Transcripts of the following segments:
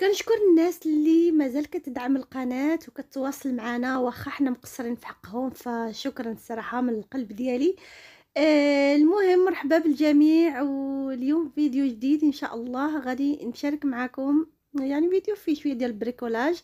كنشكر الناس اللي مازال كتدعم القناه وكتواصل معنا واخا حنا مقصرين في حقهم فشكرا الصراحه من القلب ديالي آه المهم مرحبا بالجميع واليوم فيديو جديد ان شاء الله غادي نشارك معكم يعني فيديو فيه شويه ديال البريكولاج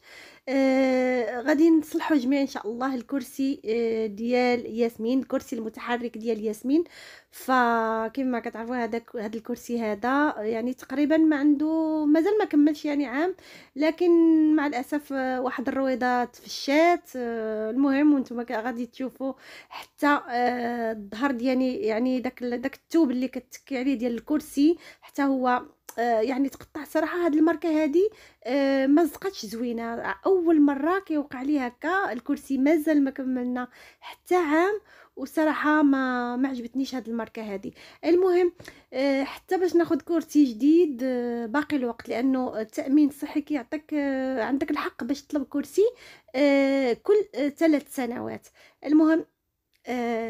آه غادي نصلحوا جميع ان شاء الله الكرسي آه ديال ياسمين الكرسي المتحرك ديال ياسمين فكما كتعرفوا هذا هذا الكرسي هذا يعني تقريبا ما عنده مازال ما كملش يعني عام لكن مع الاسف آه، واحد الرويضه تفشات آه المهم وانتم غادي تشوفوا حتى آه، الظهر ديالي يعني داك داك الثوب اللي كتكي عليه ديال الكرسي حتى هو آه، يعني تقطع صراحه هاد الماركه هادي آه، ما زقتش زوينه اول مره كيوقع لي هكا الكرسي مازال ما كملنا حتى عام وصراحه ما ما عجبتنيش هاد الماركه هادي المهم آه، حتى باش ناخذ كرسي جديد باقي الوقت لانه التامين الصحي كيعطيك عندك الحق باش تطلب كرسي كل ثلاث سنوات المهم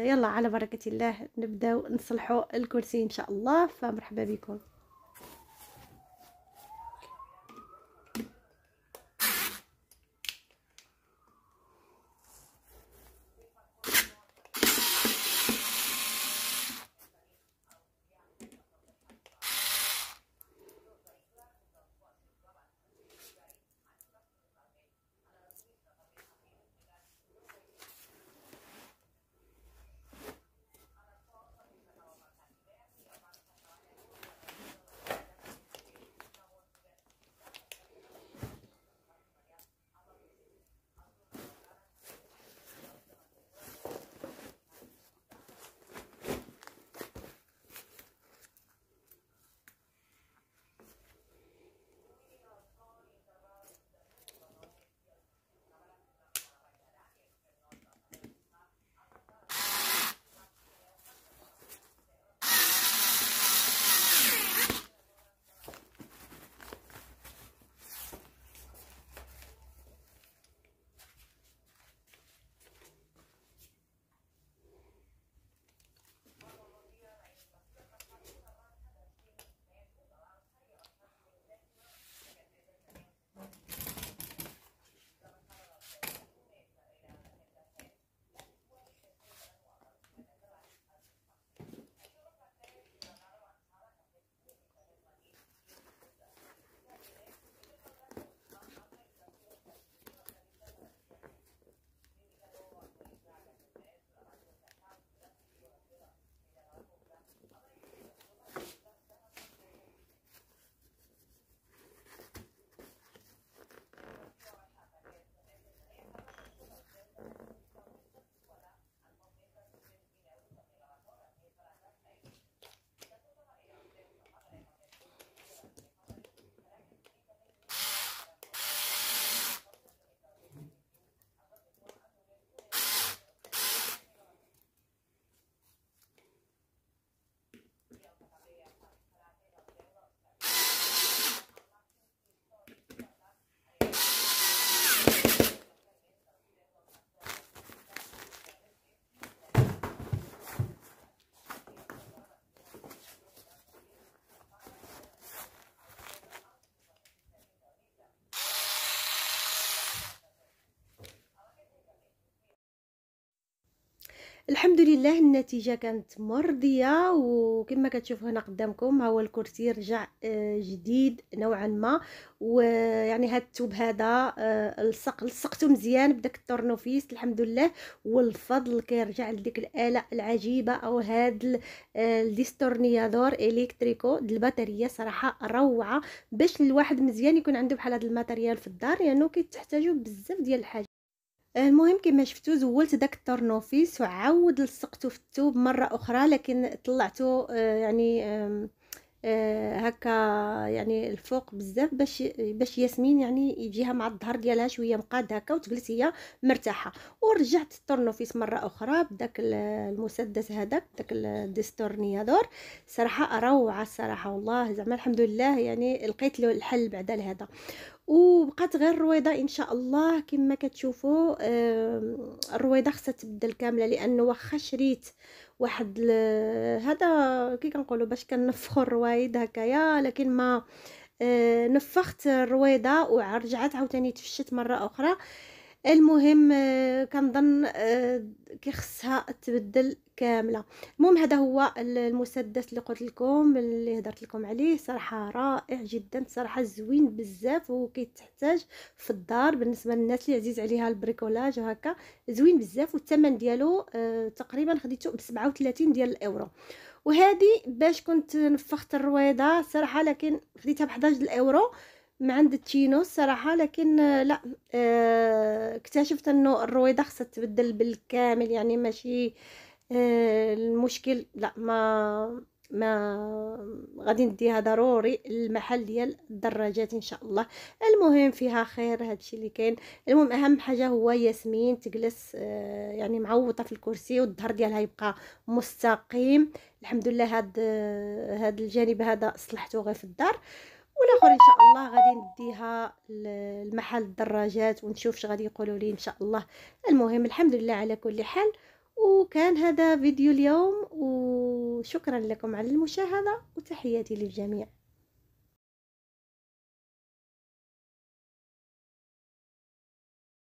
يلا على بركه الله نبداو نصلحوا الكرسي ان شاء الله فمرحبا بكم الحمد لله النتيجة كانت مرضية وكما كتشوفوا هنا قدامكم ها هو الكرسي رجع آه، جديد نوعا ما ويعني هاد الثوب هذا آه، لصق لصقته مزيان بداك التورنوفيس الحمد لله والفضل كيرجع لديك الآلة العجيبة او هاد آه، الديستورنيادور الكتريكو البطارية صراحة روعة باش الواحد مزيان يكون عنده بحال هاد الماتيريال في الدار لانه يعني كيتحتاجو بزاف ديال الحاجات المهم كما شفتو زولت داك الطرنوفيس وعاود لصقته في الثوب مره اخرى لكن طلعته آه، يعني آه، هكا يعني الفوق بزاف باش باش ياسمين يعني يجيها مع الظهر ديالها شويه مقاد هكا وتجلس هي مرتاحه ورجعت الطرنوفيس مره اخرى بداك المسدس هذاك داك الديستورنيادور صراحه روعه الصراحه والله زعما الحمد لله يعني لقيت له الحل بعد هذا وبقات غير الرويضه ان شاء الله كما كتشوفوا الرويضه خصها تبدل كامله لانه واخا شريت واحد هذا كي كنقولوا باش كنفخوا الروايض هكايا لكن ما آه، نفخت الرويضه ورجعت عاوتاني تفشت مره اخرى المهم آه، كنظن آه، كيخصها تبدل كامله المهم هذا هو المسدس اللي قلت لكم اللي هضرت لكم عليه صراحه رائع جدا صراحه زوين بزاف وكيتحتاج في الدار بالنسبه للناس اللي عزيز عليها البريكولاج وهكا زوين بزاف والثمن ديالو آه، تقريبا خديته ب 37 ديال الاورو وهذه باش كنت نفخت الرويضه صراحه لكن خديتها ب 11 الاورو ما عند التشينو الصراحه لكن آه، لا آه، اكتشفت انه الرويضه خصها تبدل بالكامل يعني ماشي آه، المشكل لا ما ما غادي نديها ضروري المحل ديال الدراجات ان شاء الله المهم فيها خير هادشي اللي كاين المهم اهم حاجه هو ياسمين تجلس يعني معوطه في الكرسي والظهر ديالها يبقى مستقيم الحمد لله هاد هاد الجانب هذا صلحته غير في الدار والاخر ان شاء الله غادي نديها لمحل الدراجات ونشوف اش غادي يقولوا لي ان شاء الله المهم الحمد لله على كل حال وكان هذا فيديو اليوم وشكرا لكم على المشاهده وتحياتي للجميع